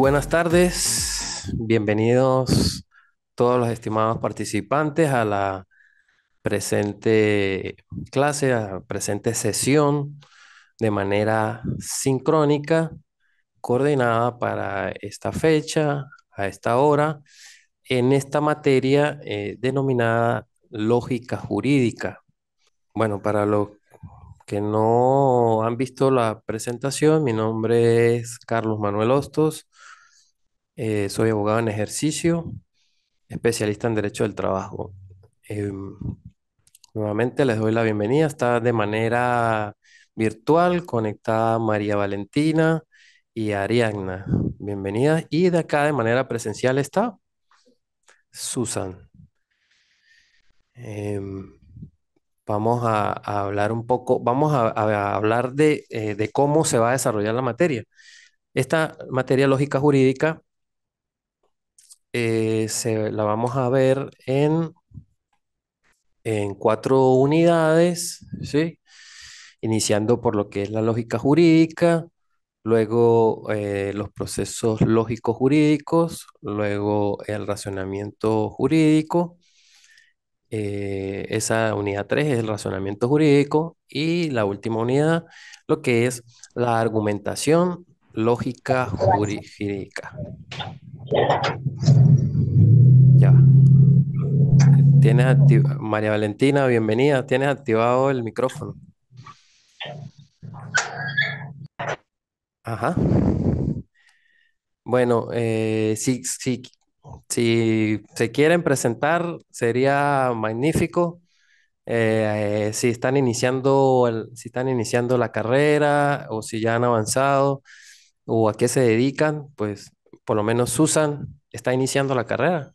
buenas tardes, bienvenidos todos los estimados participantes a la presente clase, a la presente sesión de manera sincrónica, coordinada para esta fecha, a esta hora, en esta materia eh, denominada lógica jurídica. Bueno, para los que no han visto la presentación, mi nombre es Carlos Manuel Hostos, eh, soy abogado en ejercicio, especialista en derecho del trabajo. Em, nuevamente les doy la bienvenida. Está de manera virtual conectada María Valentina y Ariadna. Bienvenidas. Y de acá de manera presencial está Susan. Em, vamos a, hablar un poco, vamos a, hablar eh, de, cómo se va a desarrollar la materia. Esta materia lógica jurídica eh, se, la vamos a ver en, en cuatro unidades, ¿sí? iniciando por lo que es la lógica jurídica, luego eh, los procesos lógicos jurídicos, luego el razonamiento jurídico. Eh, esa unidad 3 es el razonamiento jurídico y la última unidad, lo que es la argumentación lógica jurídica. Ya. Tienes María Valentina, bienvenida. Tienes activado el micrófono. Ajá. Bueno, eh, si, si, se quieren presentar, sería magnífico. Eh, si están iniciando si están iniciando la carrera o si ya han avanzado o a qué se dedican, pues por lo menos Susan está iniciando la carrera.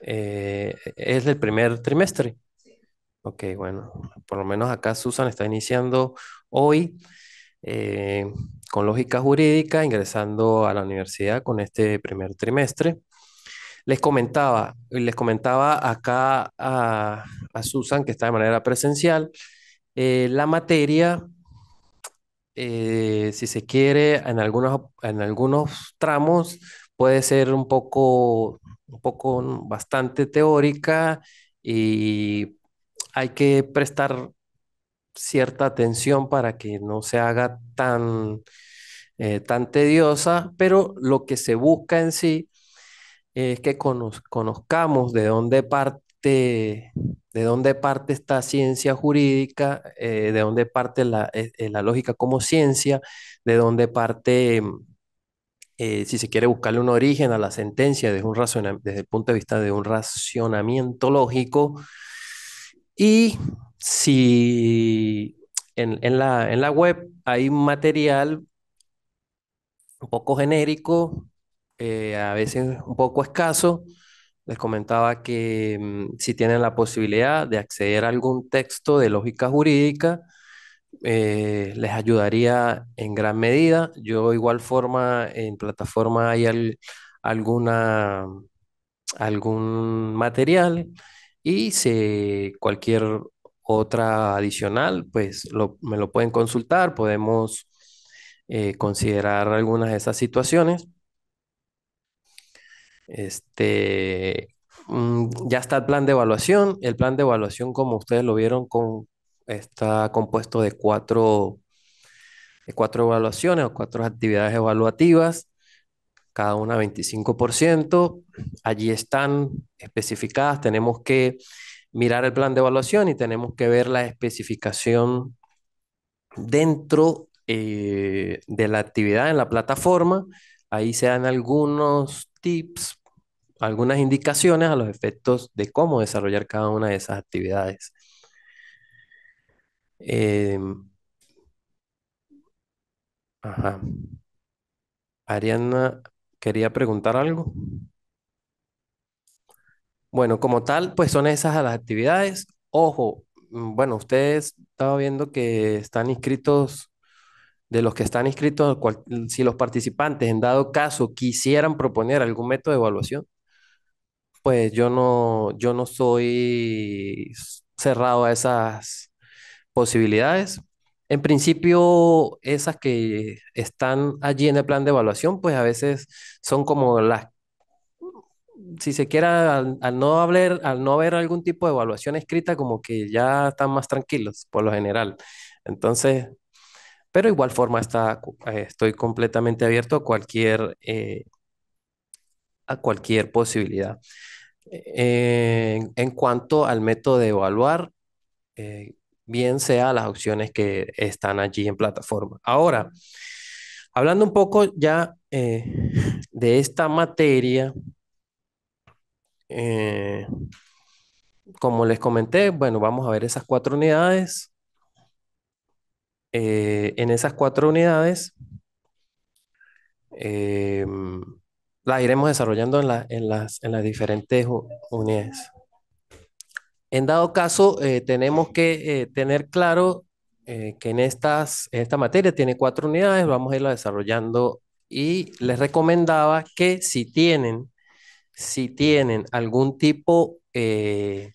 Eh, es el primer trimestre. Ok, bueno, por lo menos acá Susan está iniciando hoy eh, con lógica jurídica, ingresando a la universidad con este primer trimestre. Les comentaba, les comentaba acá a, a Susan, que está de manera presencial, eh, la materia, si se quiere, en, algunos, en algunos tramos puede ser un poco, un poco bastante teórica y hay que prestar cierta atención para que no se haga tan, eh, tan tediosa, pero lo que se busca en sí es que conozcamos de dónde parte de dónde parte esta ciencia jurídica, eh, de dónde parte la, eh, la, lógica como ciencia, de dónde parte eh, si se quiere buscarle un origen a la sentencia desde, el punto de vista de un racionamiento lógico, y si en, la, web hay material un poco genérico, eh, a veces un poco escaso, les comentaba que mm, si tienen la posibilidad de acceder a algún texto de lógica jurídica, eh, les ayudaría en gran medida. Yo igual forma, en plataforma hay alguna, algún material y si cualquier otra adicional, pues me lo pueden consultar, podemos eh, considerar algunas de esas situaciones. Este, mm, ya está el plan de evaluación. El plan de evaluación, como ustedes lo vieron, con, está compuesto de cuatro, evaluaciones o cuatro actividades evaluativas, cada una 25%. Allí están especificadas, tenemos que mirar el plan de evaluación y tenemos que ver la especificación dentro eh, de la actividad en la plataforma. Ahí se dan algunos tips, algunas indicaciones a los efectos de cómo desarrollar cada una de esas actividades. Em, ajá. Ariana quería preguntar algo. Bueno, como tal, pues son esas las actividades. Ojo, mm, bueno, ustedes estaba viendo que están inscritos, de los que están inscritos, si los participantes en dado caso quisieran proponer algún método de evaluación, pues yo no, yo no soy cerrado a esas, posibilidades. En principio, esas que están allí en el plan de evaluación, pues a veces son como las, si se quiera, al, no, haber, al no haber algún tipo de evaluación escrita, como que ya están más tranquilos por lo general. Entonces, pero igual forma está, eh, estoy completamente abierto a cualquier, eh, a cualquier posibilidad. Eh, en cuanto al método de evaluar, eh, bien sea las opciones que están allí en plataforma. Ahora, hablando un poco ya eh, de esta materia, eh, como les comenté, bueno, vamos a ver esas cuatro unidades. Eh, en esas cuatro unidades las iremos desarrollando en las diferentes unidades. En dado caso, eh, tenemos que eh, tener claro eh, que en, estas, esta materia tiene cuatro unidades, vamos a irla desarrollando y les recomendaba que si tienen, si tienen algún tipo de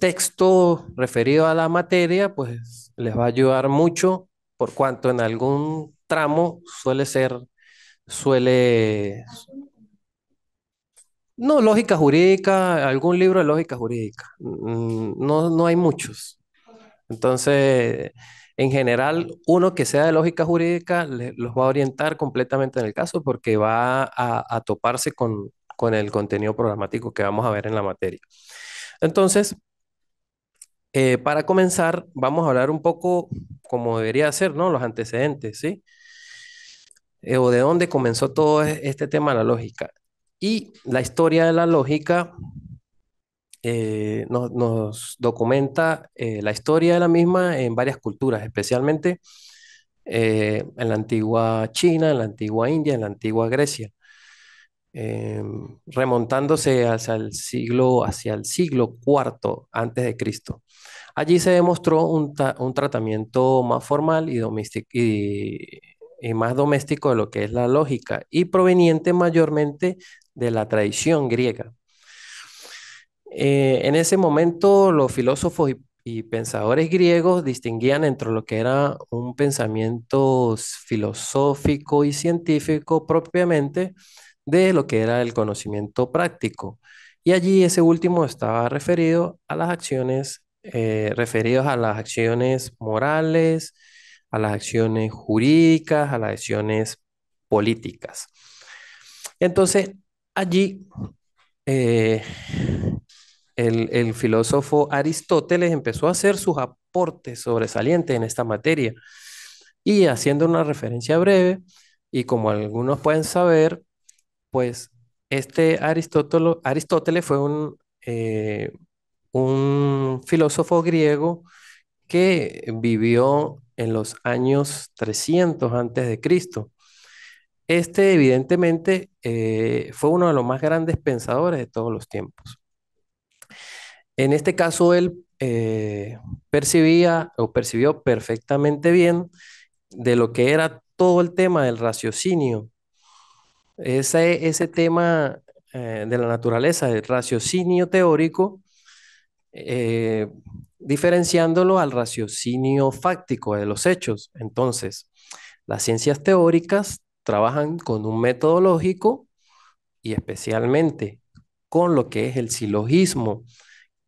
texto referido a la materia, pues les va a ayudar mucho por cuanto en algún tramo suele ser, suele, no, lógica jurídica, algún libro de lógica jurídica. Mm, no, no hay muchos. Entonces, en general, uno que sea de lógica jurídica los va a orientar completamente en el caso porque va a, toparse con, el contenido programático que vamos a ver en la materia. Entonces, eh, para comenzar, vamos a hablar un poco, como debería ser, ¿no? Los antecedentes, ¿sí? Eh, o de dónde comenzó todo e, este tema de la lógica. Y la historia de la lógica eh, nos, documenta eh, la historia de la misma en varias culturas, especialmente eh, en la antigua China, en la antigua India, en la antigua Grecia, em, remontándose hacia el siglo, hacia el siglo IV antes de Cristo. Allí se demostró un, tratamiento más formal y, y más doméstico de lo que es la lógica y proveniente mayormente de la tradición griega. Eh, en ese momento los filósofos y, pensadores griegos distinguían entre lo que era un pensamiento filosófico y científico propiamente de lo que era el conocimiento práctico. Y allí ese último estaba referido a las acciones, eh, referidos a las acciones morales, a las acciones jurídicas, a las acciones políticas. Entonces, Allí eh, el, filósofo Aristóteles empezó a hacer sus aportes sobresalientes en esta materia. Y haciendo una referencia breve, y como algunos pueden saber, pues este Aristóteles fue un, eh, un filósofo griego que vivió en los años 300 antes de Cristo. Este evidentemente eh, fue uno de los más grandes pensadores de todos los tiempos. En este caso, él eh, percibía o percibió perfectamente bien de lo que era todo el tema del raciocinio. Ese, ese tema eh, de la naturaleza, del raciocinio teórico, diferenciándolo al raciocinio fáctico de los hechos. Entonces, las ciencias teóricas trabajan con un método lógico y especialmente con lo que es el silogismo,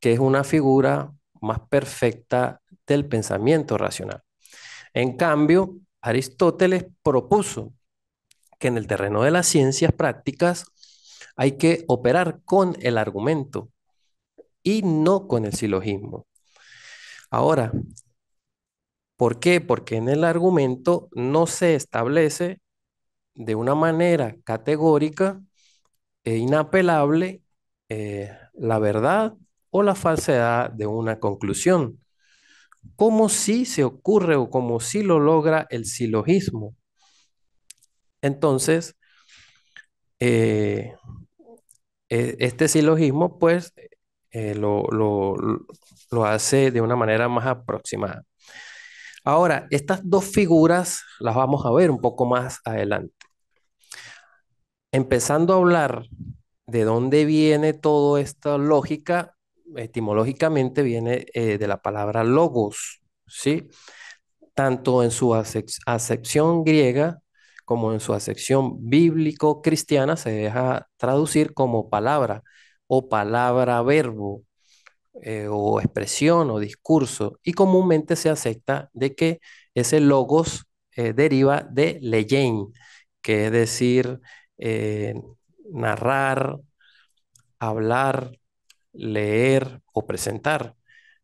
que es una figura más perfecta del pensamiento racional. En cambio, Aristóteles propuso que en el terreno de las ciencias prácticas hay que operar con el argumento y no con el silogismo. Ahora, ¿por qué? Porque en el argumento no se establece de una manera categórica e inapelable eh, la verdad o la falsedad de una conclusión, como si se ocurre o como si lo logra el silogismo. Entonces, eh, e, este silogismo, pues, eh, lo hace de una manera más aproximada. Ahora, estas dos figuras las vamos a ver un poco más adelante empezando a hablar de dónde viene toda esta lógica, etimológicamente viene eh, de la palabra logos, ¿sí? Tanto en su acepción griega como en su acepción bíblico-cristiana se deja traducir como palabra o palabra-verbo eh, o expresión o discurso y comúnmente se acepta de que ese logos eh, deriva de leyen, que es decir, eh, narrar, hablar, leer o presentar.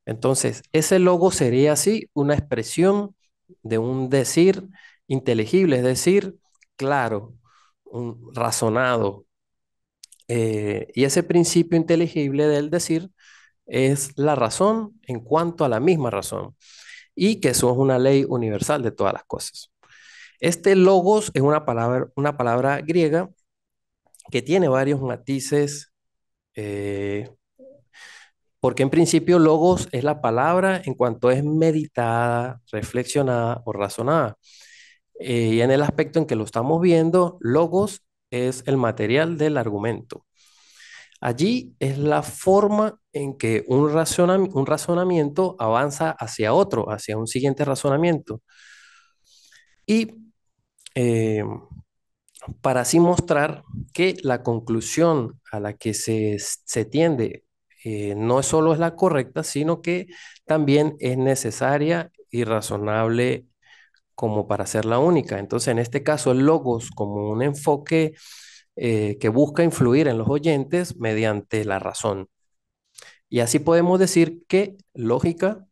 Entonces, ese logo sería así una expresión de un decir inteligible, es decir, claro, un razonado. Eh, y ese principio inteligible del decir es la razón en cuanto a la misma razón y que eso es una ley universal de todas las cosas. Este logos es una palabra, una palabra griega que tiene varios matices, eh, porque en principio logos es la palabra en cuanto es meditada, reflexionada o razonada. Eh, y en el aspecto en que lo estamos viendo, logos es el material del argumento. Allí es la forma en que un, un razonamiento avanza hacia otro, hacia un siguiente razonamiento. Y eh, para así mostrar que la conclusión a la que se, tiende eh, no solo es la correcta, sino que también es necesaria y razonable como para ser la única. Entonces, en este caso, el logos como un enfoque eh, que busca influir en los oyentes mediante la razón. Y así podemos decir que lógica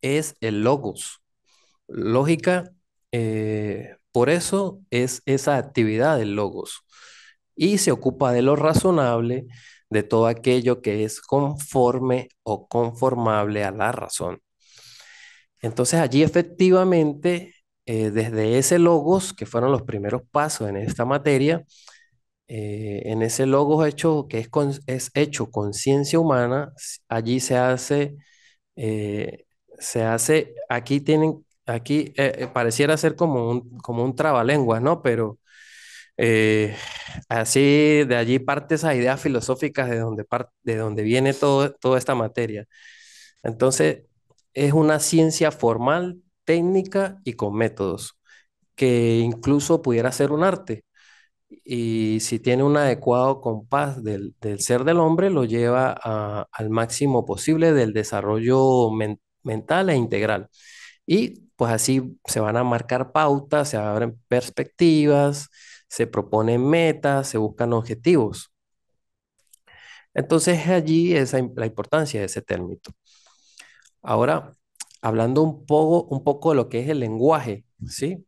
es el logos. Lógica eh, por eso es esa actividad del logos. Y se ocupa de lo razonable, de todo aquello que es conforme o conformable a la razón. Entonces allí efectivamente, eh, desde ese logos, que fueron los primeros pasos en esta materia, eh, en ese logos hecho, que es, es hecho conciencia ciencia humana, allí se hace, se hace, aquí tienen aquí eh, eh, pareciera ser como un, como un trabalenguas, ¿no? Pero eh, así de allí parte esa ideas filosóficas de donde, de donde viene todo, toda esta materia. Entonces, es una ciencia formal, técnica y con métodos, que incluso pudiera ser un arte. Y si tiene un adecuado compás del, del ser del hombre, lo lleva al máximo posible del desarrollo mental e integral. Y pues así se van a marcar pautas, se abren perspectivas, se proponen metas, se buscan objetivos. Entonces allí es la importancia de ese término. Ahora, hablando un poco, un poco de lo que es el lenguaje, ¿sí?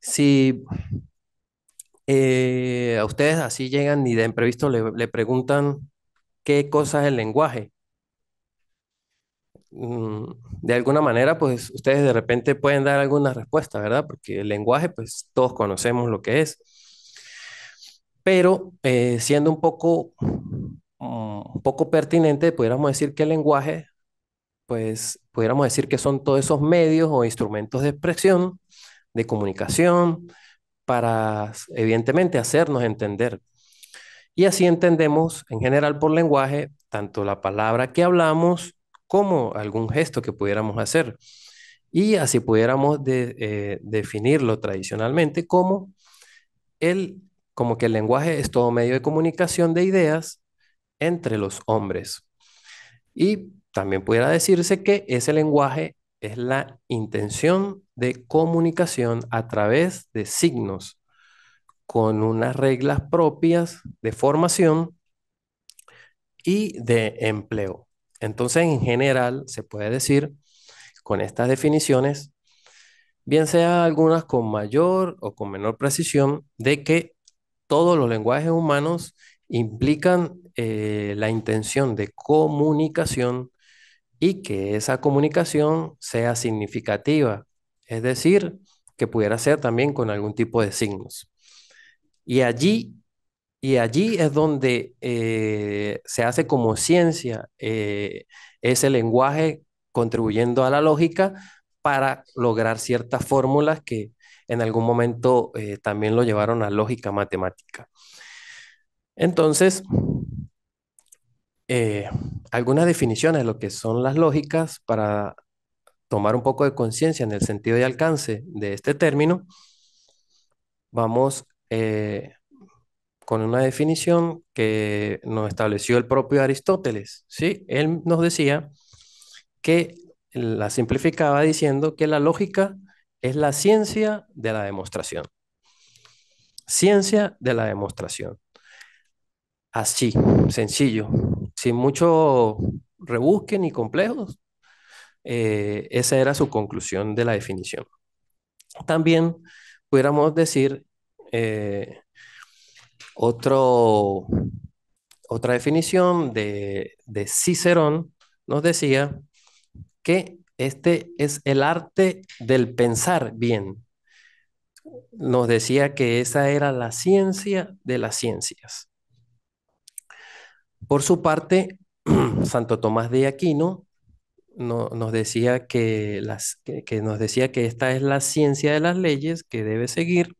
Si eh, a ustedes así llegan y de imprevisto le preguntan qué cosa es el lenguaje, Mm, de alguna manera, pues ustedes de repente pueden dar algunas respuestas, ¿verdad? Porque el lenguaje, pues todos conocemos lo que es. Pero eh, siendo un poco, un mm, poco pertinente, pudiéramos decir que el lenguaje, pues pudiéramos decir que son todos esos medios o instrumentos de expresión, de comunicación, para evidentemente hacernos entender. Y así entendemos en general por lenguaje tanto la palabra que hablamos, como algún gesto que pudiéramos hacer. Y así pudiéramos eh, definirlo tradicionalmente como el, como que el lenguaje es todo medio de comunicación de ideas entre los hombres. Y también pudiera decirse que ese lenguaje es la intención de comunicación a través de signos, con unas reglas propias de formación y de empleo. Entonces, en general, se puede decir con estas definiciones, bien sea algunas con mayor o con menor precisión, de que todos los lenguajes humanos implican eh, la intención de comunicación y que esa comunicación sea significativa, es decir, que pudiera ser también con algún tipo de signos. Y allí y allí es donde eh, se hace como ciencia eh, ese lenguaje contribuyendo a la lógica para lograr ciertas fórmulas que en algún momento eh, también lo llevaron a lógica matemática. Entonces, algunas definiciones de lo que son las lógicas para tomar un poco de conciencia en el sentido y alcance de este término, vamos con una definición que nos estableció el propio Aristóteles. ¿sí? Él nos decía que la simplificaba diciendo que la lógica es la ciencia de la demostración. Ciencia de la demostración. Así, sencillo, sin mucho rebusque ni complejos. Eh, esa era su conclusión de la definición. También pudiéramos decir eh, otro, otra definición de, Cicerón nos decía que este es el arte del pensar bien. Nos decía que esa era la ciencia de las ciencias. Por su parte, Santo Tomás de Aquino no, nos, decía que las, nos decía que esta es la ciencia de las leyes que debe seguir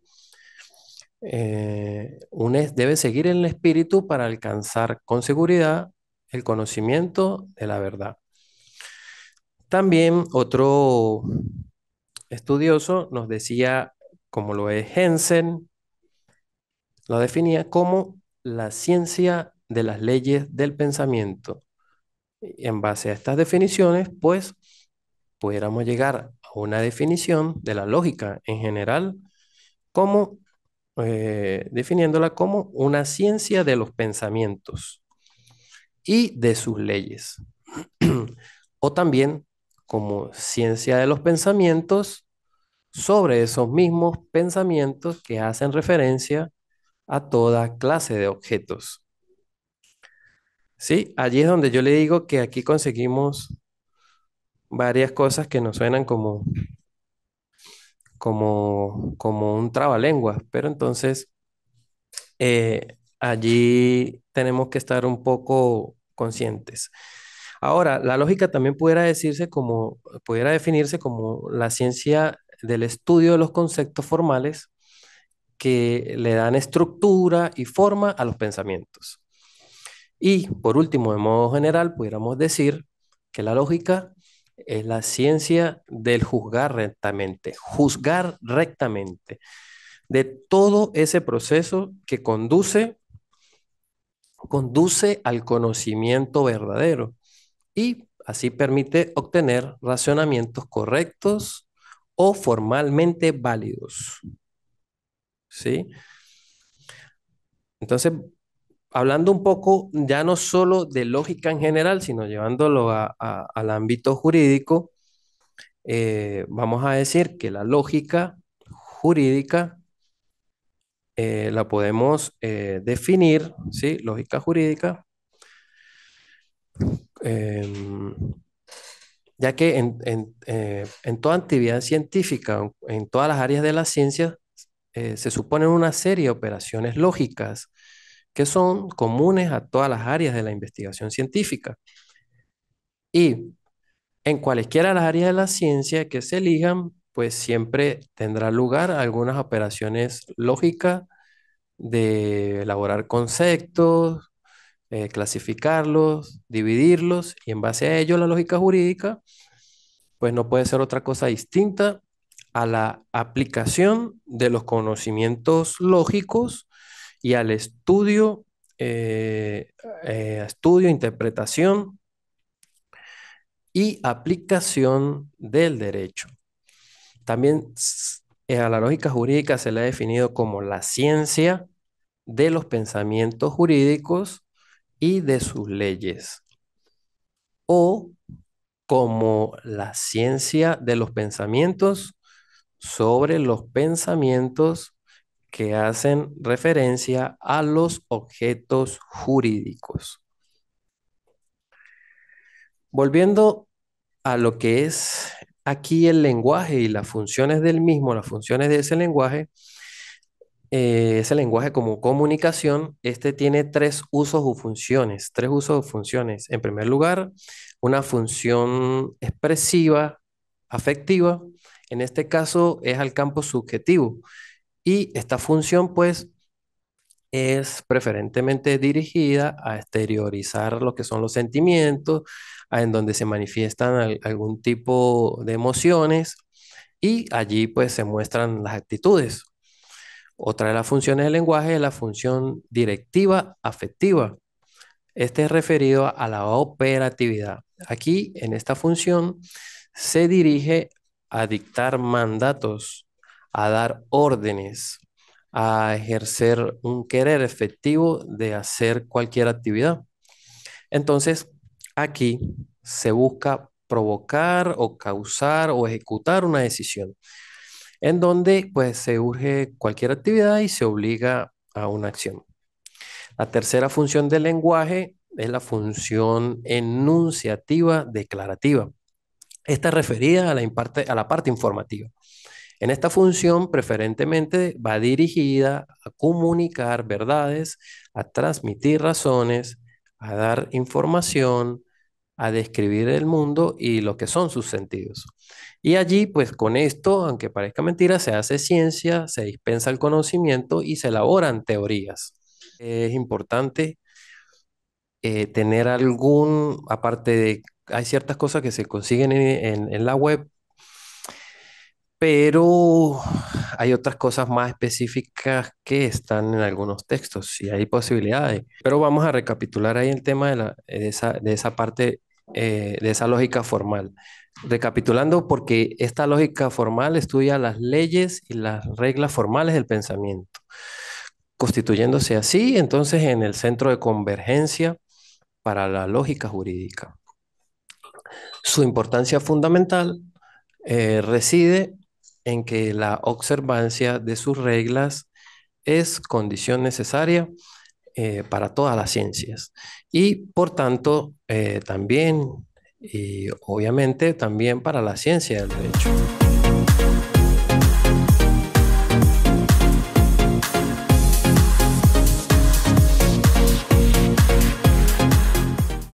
eh, un es, debe seguir en el espíritu para alcanzar con seguridad el conocimiento de la verdad. También otro estudioso nos decía, como lo es Hensen, lo definía como la ciencia de las leyes del pensamiento. En base a estas definiciones, pues, pudiéramos llegar a una definición de la lógica en general como eh, definiéndola como una ciencia de los pensamientos y de sus leyes. o también como ciencia de los pensamientos sobre esos mismos pensamientos que hacen referencia a toda clase de objetos. Sí, allí es donde yo le digo que aquí conseguimos varias cosas que nos suenan como como, como un trabalenguas, pero entonces eh, allí tenemos que estar un poco conscientes. Ahora, la lógica también pudiera decirse como, pudiera definirse como la ciencia del estudio de los conceptos formales que le dan estructura y forma a los pensamientos. Y por último, de modo general, pudiéramos decir que la lógica es la ciencia del juzgar rectamente, juzgar rectamente de todo ese proceso que conduce conduce al conocimiento verdadero y así permite obtener razonamientos correctos o formalmente válidos. ¿Sí? Entonces, hablando un poco ya no solo de lógica en general, sino llevándolo al ámbito jurídico, eh, vamos a decir que la lógica jurídica eh, la podemos eh, definir, ¿sí? Lógica jurídica, em, ya que en, en, toda actividad científica, en todas las áreas de la ciencia, se suponen una serie de operaciones lógicas que son comunes a todas las áreas de la investigación científica. Y en cualesquiera de las áreas de la ciencia que se elijan, pues siempre tendrá lugar algunas operaciones lógicas de elaborar conceptos, eh, clasificarlos, dividirlos, y en base a ello la lógica jurídica, pues no puede ser otra cosa distinta a la aplicación de los conocimientos lógicos y al estudio, eh, eh, estudio, interpretación y aplicación del derecho. También eh, a la lógica jurídica se le ha definido como la ciencia de los pensamientos jurídicos y de sus leyes, o como la ciencia de los pensamientos sobre los pensamientos que hacen referencia a los objetos jurídicos. Volviendo a lo que es aquí el lenguaje y las funciones del mismo, las funciones de ese lenguaje, eh, ese lenguaje como comunicación, este tiene tres usos o funciones, tres usos o funciones. En primer lugar, una función expresiva, afectiva, en este caso es al campo subjetivo. Y esta función, pues, es preferentemente dirigida a exteriorizar lo que son los sentimientos, en donde se manifiestan algún tipo de emociones y allí pues se muestran las actitudes. Otra de las funciones del lenguaje es la función directiva afectiva. Este es referido a la operatividad. Aquí en esta función se dirige a dictar mandatos a dar órdenes, a ejercer un querer efectivo de hacer cualquier actividad. Entonces, aquí se busca provocar o causar o ejecutar una decisión, en donde pues se urge cualquier actividad y se obliga a una acción. La tercera función del lenguaje es la función enunciativa declarativa. Esta referida a la, a la parte informativa. En esta función, preferentemente, va dirigida a comunicar verdades, a transmitir razones, a dar información, a describir el mundo y lo que son sus sentidos. Y allí, pues con esto, aunque parezca mentira, se hace ciencia, se dispensa el conocimiento y se elaboran teorías. Es importante eh, tener algún, aparte de, hay ciertas cosas que se consiguen en la web, pero hay otras cosas más específicas que están en algunos textos y hay posibilidades. Pero vamos a recapitular ahí el tema de, de, esa, parte, eh, de esa lógica formal. Recapitulando, porque esta lógica formal estudia las leyes y las reglas formales del pensamiento. Constituyéndose así, entonces, en el centro de convergencia para la lógica jurídica. Su importancia fundamental eh, reside en que la observancia de sus reglas es condición necesaria eh, para todas las ciencias. Y por tanto, eh, también, y obviamente, también para la ciencia del derecho.